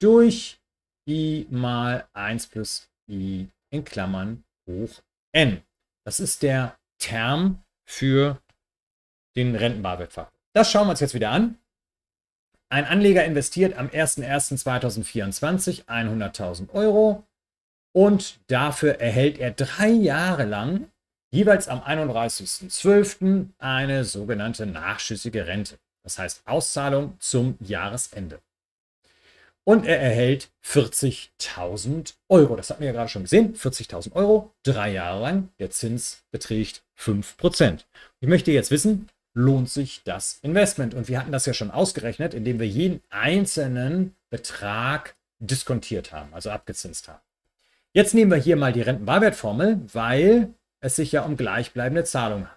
durch i mal 1 plus i in Klammern hoch n. Das ist der Term für den Rentenbarwertfaktor. Das schauen wir uns jetzt wieder an. Ein Anleger investiert am 01.01.2024 100.000 Euro und dafür erhält er drei Jahre lang jeweils am 31.12. eine sogenannte nachschüssige Rente. Das heißt Auszahlung zum Jahresende. Und er erhält 40.000 Euro. Das hatten wir ja gerade schon gesehen. 40.000 Euro, drei Jahre lang. Der Zins beträgt 5%. Ich möchte jetzt wissen, lohnt sich das Investment? Und wir hatten das ja schon ausgerechnet, indem wir jeden einzelnen Betrag diskontiert haben, also abgezinst haben. Jetzt nehmen wir hier mal die Rentenbarwertformel, weil es sich ja um gleichbleibende Zahlungen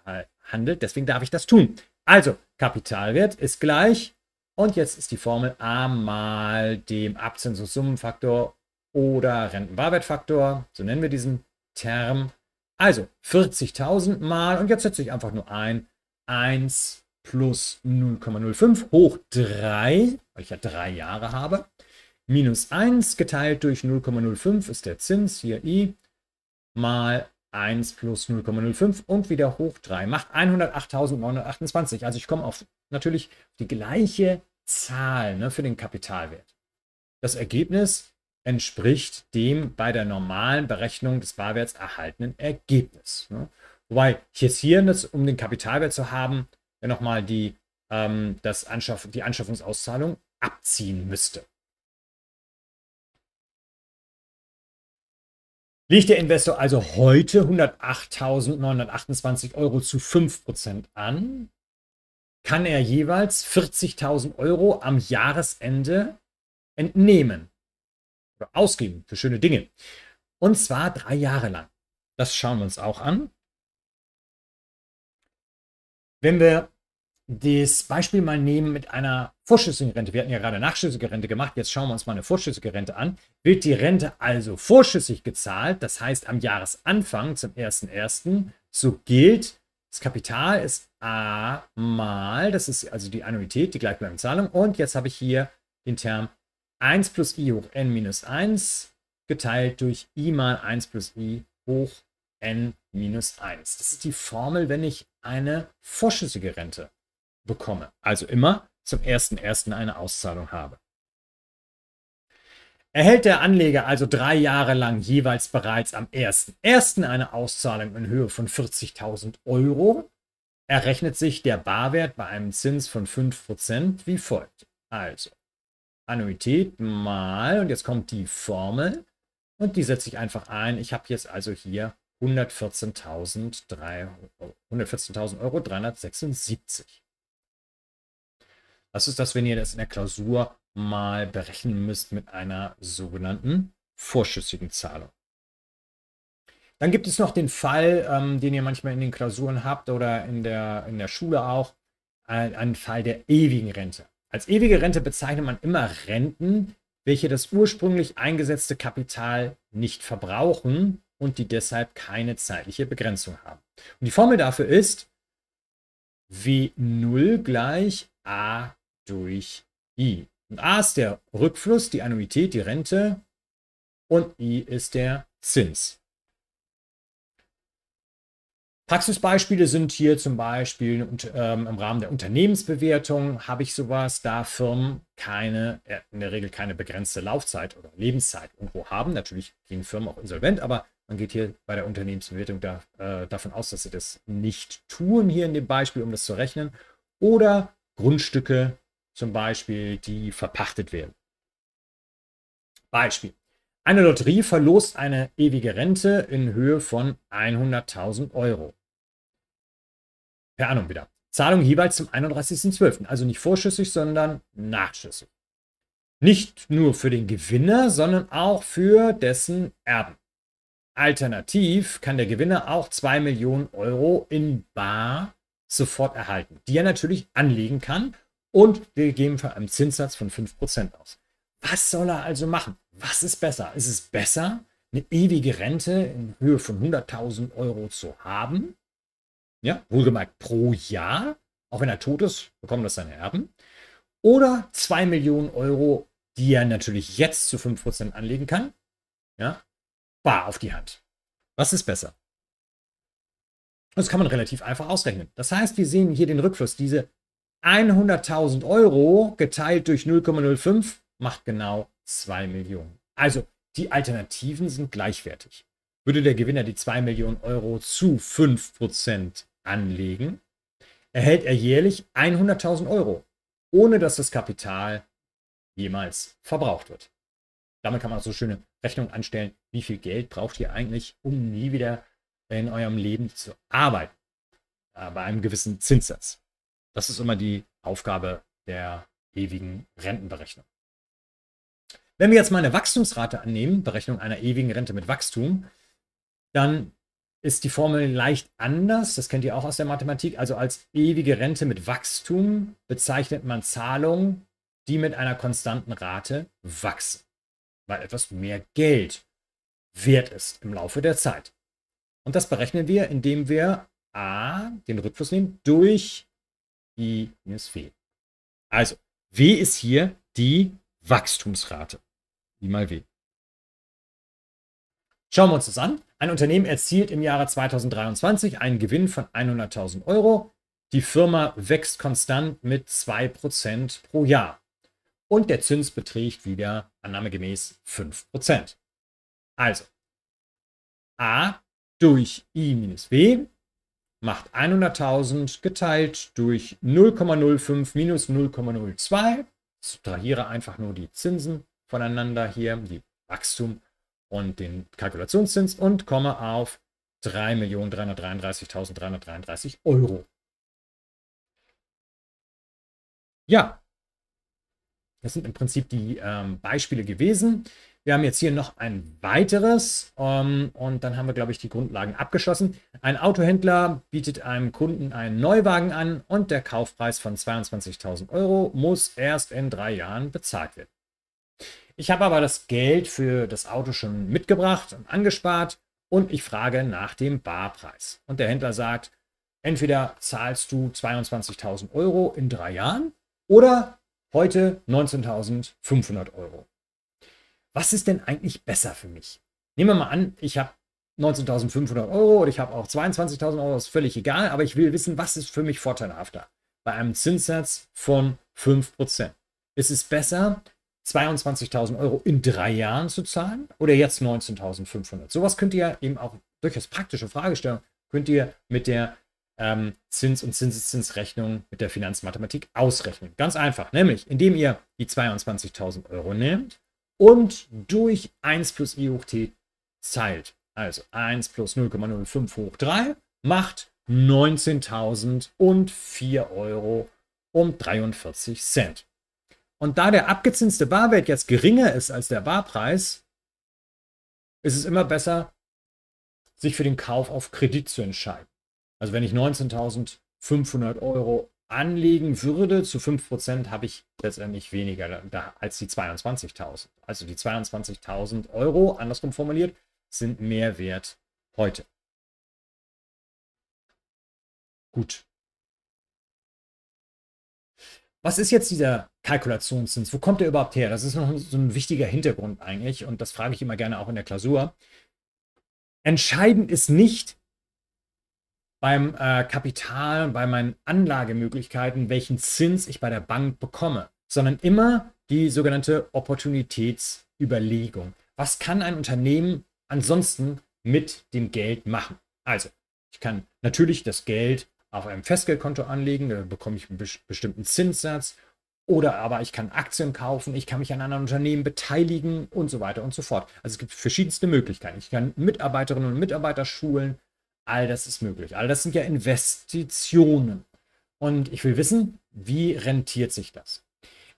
handelt. Deswegen darf ich das tun. Also, Kapitalwert ist gleich. Und jetzt ist die Formel A mal dem Abzinsungssummenfaktor oder Rentenbarwertfaktor, so nennen wir diesen Term. Also 40.000 mal, und jetzt setze ich einfach nur ein, 1 plus 0,05 hoch 3, weil ich ja drei Jahre habe, minus 1 geteilt durch 0,05 ist der Zins, hier i, mal 1 plus 0,05 und wieder hoch 3 macht 108.928. Also ich komme auf natürlich die gleiche Zahl ne, für den Kapitalwert. Das Ergebnis entspricht dem bei der normalen Berechnung des Barwerts erhaltenen Ergebnis. Ne? Wobei jetzt hier, um den Kapitalwert zu haben, nochmal die, ähm, das Anschaff die Anschaffungsauszahlung abziehen müsste. liegt der Investor also heute 108.928 Euro zu 5% an, kann er jeweils 40.000 Euro am Jahresende entnehmen oder ausgeben für schöne Dinge. Und zwar drei Jahre lang. Das schauen wir uns auch an. Wenn wir das Beispiel mal nehmen mit einer vorschüssigen Rente. Wir hatten ja gerade nachschüssige Rente gemacht, jetzt schauen wir uns mal eine vorschüssige Rente an. Wird die Rente also vorschüssig gezahlt, das heißt am Jahresanfang zum 1.1., so gilt, das Kapital ist A mal, das ist also die Annuität, die gleichbleibende Zahlung. Und jetzt habe ich hier den Term 1 plus i hoch n minus 1 geteilt durch i mal 1 plus i hoch n minus 1. Das ist die Formel, wenn ich eine vorschüssige Rente bekomme. Also immer zum 1.1. eine Auszahlung habe. Erhält der Anleger also drei Jahre lang jeweils bereits am 1.1. eine Auszahlung in Höhe von 40.000 Euro, errechnet sich der Barwert bei einem Zins von 5% wie folgt. Also Annuität mal, und jetzt kommt die Formel, und die setze ich einfach ein. Ich habe jetzt also hier 114.000 114 Euro 376. Das ist das, wenn ihr das in der Klausur mal berechnen müsst mit einer sogenannten vorschüssigen Zahlung. Dann gibt es noch den Fall, ähm, den ihr manchmal in den Klausuren habt oder in der, in der Schule auch, einen, einen Fall der ewigen Rente. Als ewige Rente bezeichnet man immer Renten, welche das ursprünglich eingesetzte Kapital nicht verbrauchen und die deshalb keine zeitliche Begrenzung haben. Und die Formel dafür ist W0 gleich A durch i. Und a ist der Rückfluss, die Annuität, die Rente und i ist der Zins. Praxisbeispiele sind hier zum Beispiel und, ähm, im Rahmen der Unternehmensbewertung habe ich sowas, da Firmen keine, äh, in der Regel keine begrenzte Laufzeit oder Lebenszeit irgendwo haben. Natürlich gehen Firmen auch insolvent, aber man geht hier bei der Unternehmensbewertung da, äh, davon aus, dass sie das nicht tun, hier in dem Beispiel, um das zu rechnen. Oder Grundstücke, zum Beispiel, die verpachtet werden. Beispiel. Eine Lotterie verlost eine ewige Rente in Höhe von 100.000 Euro. Per Ahnung wieder. Zahlung jeweils zum 31.12. Also nicht vorschüssig, sondern nachschüssig. Nicht nur für den Gewinner, sondern auch für dessen Erben. Alternativ kann der Gewinner auch 2 Millionen Euro in Bar sofort erhalten, die er natürlich anlegen kann und wir geben für einen Zinssatz von 5% aus. Was soll er also machen? Was ist besser? Ist es besser, eine ewige Rente in Höhe von 100.000 Euro zu haben? Ja, wohlgemerkt pro Jahr. Auch wenn er tot ist, bekommen das seine Erben. Oder 2 Millionen Euro, die er natürlich jetzt zu 5% anlegen kann. Ja, bar auf die Hand. Was ist besser? Das kann man relativ einfach ausrechnen. Das heißt, wir sehen hier den Rückfluss. Diese 100.000 Euro geteilt durch 0,05 macht genau 2 Millionen. Also die Alternativen sind gleichwertig. Würde der Gewinner die 2 Millionen Euro zu 5% anlegen, erhält er jährlich 100.000 Euro, ohne dass das Kapital jemals verbraucht wird. Damit kann man auch so schöne Rechnungen anstellen, wie viel Geld braucht ihr eigentlich, um nie wieder in eurem Leben zu arbeiten, äh, bei einem gewissen Zinssatz. Das ist immer die Aufgabe der ewigen Rentenberechnung. Wenn wir jetzt mal eine Wachstumsrate annehmen, Berechnung einer ewigen Rente mit Wachstum, dann ist die Formel leicht anders. Das kennt ihr auch aus der Mathematik. Also als ewige Rente mit Wachstum bezeichnet man Zahlungen, die mit einer konstanten Rate wachsen, weil etwas mehr Geld wert ist im Laufe der Zeit. Und das berechnen wir, indem wir a, den Rückfluss nehmen, durch i minus w. Also, w ist hier die Wachstumsrate. I mal w. Schauen wir uns das an. Ein Unternehmen erzielt im Jahre 2023 einen Gewinn von 100.000 Euro. Die Firma wächst konstant mit 2% pro Jahr. Und der Zins beträgt wieder annahmegemäß 5%. Also, a durch i minus w macht 100.000 geteilt durch 0,05 minus 0,02. Ich Subtrahiere einfach nur die Zinsen voneinander hier, die Wachstum und den Kalkulationszins und komme auf 3.333.333 Euro. Ja, das sind im Prinzip die ähm, Beispiele gewesen. Wir haben jetzt hier noch ein weiteres ähm, und dann haben wir, glaube ich, die Grundlagen abgeschlossen. Ein Autohändler bietet einem Kunden einen Neuwagen an und der Kaufpreis von 22.000 Euro muss erst in drei Jahren bezahlt werden. Ich habe aber das Geld für das Auto schon mitgebracht und angespart und ich frage nach dem Barpreis. Und der Händler sagt, entweder zahlst du 22.000 Euro in drei Jahren oder Heute 19.500 Euro. Was ist denn eigentlich besser für mich? Nehmen wir mal an, ich habe 19.500 Euro oder ich habe auch 22.000 Euro, ist völlig egal, aber ich will wissen, was ist für mich vorteilhafter? Bei einem Zinssatz von 5%. Ist es besser, 22.000 Euro in drei Jahren zu zahlen oder jetzt 19.500? Sowas könnt ihr eben auch durchaus praktische Fragestellung, könnt ihr mit der ähm, Zins- und Zinseszinsrechnung mit der Finanzmathematik ausrechnen. Ganz einfach, nämlich indem ihr die 22.000 Euro nehmt und durch 1 plus i hoch t zahlt. Also 1 plus 0,05 hoch 3 macht 19.004 Euro um 43 Cent. Und da der abgezinste Barwert jetzt geringer ist als der Barpreis, ist es immer besser, sich für den Kauf auf Kredit zu entscheiden. Also wenn ich 19.500 Euro anlegen würde, zu 5% habe ich letztendlich weniger da, als die 22.000. Also die 22.000 Euro, andersrum formuliert, sind mehr wert heute. Gut. Was ist jetzt dieser Kalkulationszins? Wo kommt der überhaupt her? Das ist noch so ein wichtiger Hintergrund eigentlich und das frage ich immer gerne auch in der Klausur. Entscheidend ist nicht, beim äh, Kapital und bei meinen Anlagemöglichkeiten, welchen Zins ich bei der Bank bekomme, sondern immer die sogenannte Opportunitätsüberlegung. Was kann ein Unternehmen ansonsten mit dem Geld machen? Also, ich kann natürlich das Geld auf einem Festgeldkonto anlegen, da bekomme ich einen bestimmten Zinssatz oder aber ich kann Aktien kaufen, ich kann mich an anderen Unternehmen beteiligen und so weiter und so fort. Also es gibt verschiedenste Möglichkeiten. Ich kann Mitarbeiterinnen und Mitarbeiter schulen, All das ist möglich. All das sind ja Investitionen. Und ich will wissen, wie rentiert sich das?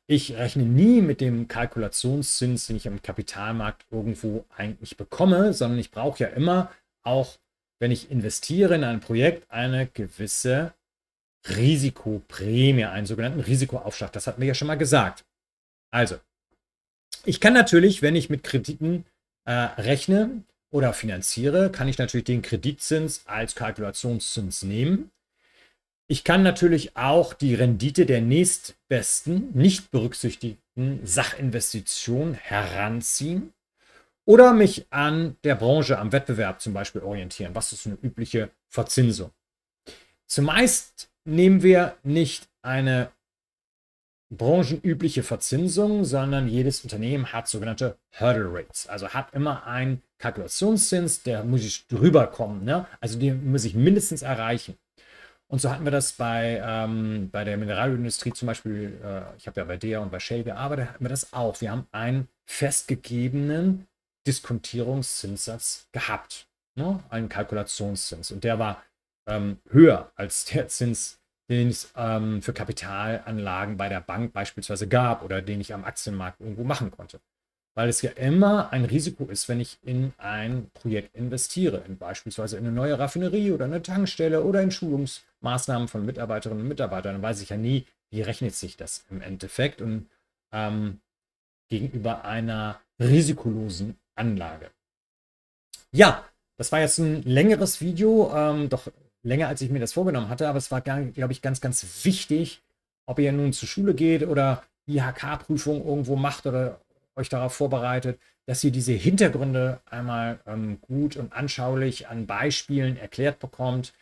Ich rechne nie mit dem Kalkulationszins, den ich am Kapitalmarkt irgendwo eigentlich bekomme, sondern ich brauche ja immer, auch wenn ich investiere in ein Projekt, eine gewisse Risikoprämie, einen sogenannten Risikoaufschlag. Das hatten wir ja schon mal gesagt. Also, ich kann natürlich, wenn ich mit Krediten äh, rechne, oder finanziere, kann ich natürlich den Kreditzins als Kalkulationszins nehmen. Ich kann natürlich auch die Rendite der nächstbesten, nicht berücksichtigten Sachinvestition heranziehen oder mich an der Branche, am Wettbewerb zum Beispiel orientieren. Was ist eine übliche Verzinsung? Zumeist nehmen wir nicht eine branchenübliche Verzinsung, sondern jedes Unternehmen hat sogenannte Hurdle Rates. Also hat immer einen Kalkulationszins, der muss ich drüber kommen. Ne? Also den muss ich mindestens erreichen. Und so hatten wir das bei, ähm, bei der Mineralölindustrie zum Beispiel, äh, ich habe ja bei DEA und bei Shell gearbeitet, hatten wir das auch. Wir haben einen festgegebenen Diskontierungszinssatz gehabt, ne? einen Kalkulationszins. Und der war ähm, höher als der Zins den es ähm, für Kapitalanlagen bei der Bank beispielsweise gab oder den ich am Aktienmarkt irgendwo machen konnte. Weil es ja immer ein Risiko ist, wenn ich in ein Projekt investiere, in beispielsweise in eine neue Raffinerie oder eine Tankstelle oder in Schulungsmaßnahmen von Mitarbeiterinnen und Mitarbeitern, dann weiß ich ja nie, wie rechnet sich das im Endeffekt und ähm, gegenüber einer risikolosen Anlage. Ja, das war jetzt ein längeres Video, ähm, doch länger, als ich mir das vorgenommen hatte, aber es war, glaube ich, ganz, ganz wichtig, ob ihr nun zur Schule geht oder IHK-Prüfung irgendwo macht oder euch darauf vorbereitet, dass ihr diese Hintergründe einmal ähm, gut und anschaulich an Beispielen erklärt bekommt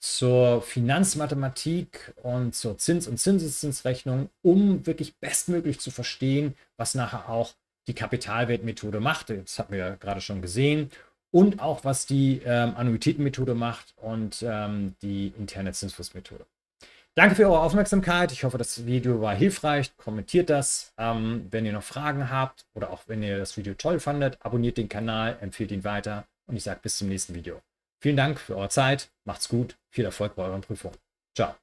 zur Finanzmathematik und zur Zins- und Zinseszinsrechnung, um wirklich bestmöglich zu verstehen, was nachher auch die Kapitalwertmethode macht. Das haben wir ja gerade schon gesehen und auch was die ähm, Annuitätenmethode macht und ähm, die interne Zinsfußmethode. Danke für eure Aufmerksamkeit. Ich hoffe, das Video war hilfreich. Kommentiert das, ähm, wenn ihr noch Fragen habt oder auch wenn ihr das Video toll fandet. Abonniert den Kanal, empfehlt ihn weiter und ich sage bis zum nächsten Video. Vielen Dank für eure Zeit. Macht's gut. Viel Erfolg bei euren Prüfungen. Ciao.